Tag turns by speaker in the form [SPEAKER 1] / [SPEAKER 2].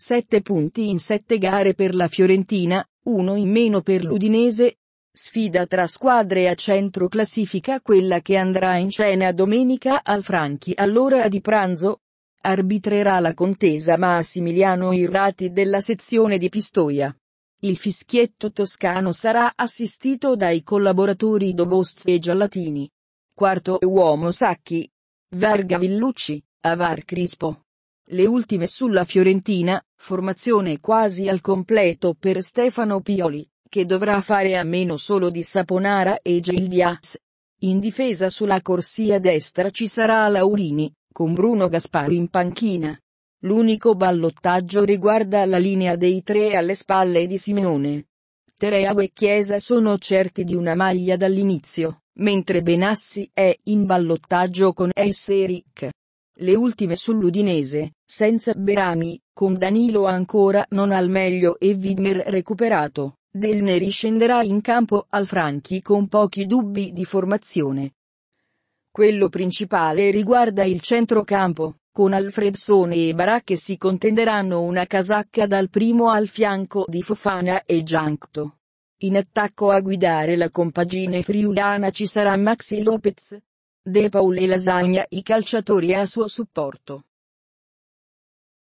[SPEAKER 1] 7 punti in 7 gare per la Fiorentina, 1 in meno per l'Udinese. Sfida tra squadre a centro classifica quella che andrà in cena domenica al Franchi all'ora di pranzo. Arbitrerà la contesa Massimiliano Irrati della sezione di Pistoia. Il fischietto toscano sarà assistito dai collaboratori Dogosti e Giallatini. Quarto uomo Sacchi. Varga Villucci, Avar Crispo. Le ultime sulla Fiorentina, formazione quasi al completo per Stefano Pioli, che dovrà fare a meno solo di Saponara e Gil Diaz. In difesa sulla corsia destra ci sarà Laurini, con Bruno Gaspari in panchina. L'unico ballottaggio riguarda la linea dei tre alle spalle di Simeone. Tereau e Chiesa sono certi di una maglia dall'inizio, mentre Benassi è in ballottaggio con S. Eric. Le ultime sull'Udinese, senza Berami, con Danilo ancora non al meglio e Widmer recuperato, Delne riscenderà in campo al Franchi con pochi dubbi di formazione. Quello principale riguarda il centrocampo, con Alfredsone e Baracche si contenderanno una casacca dal primo al fianco di Fofana e Giancto. In attacco a guidare la compagine friulana ci sarà Maxi Lopez. De Paul e Lasagna i calciatori a suo supporto.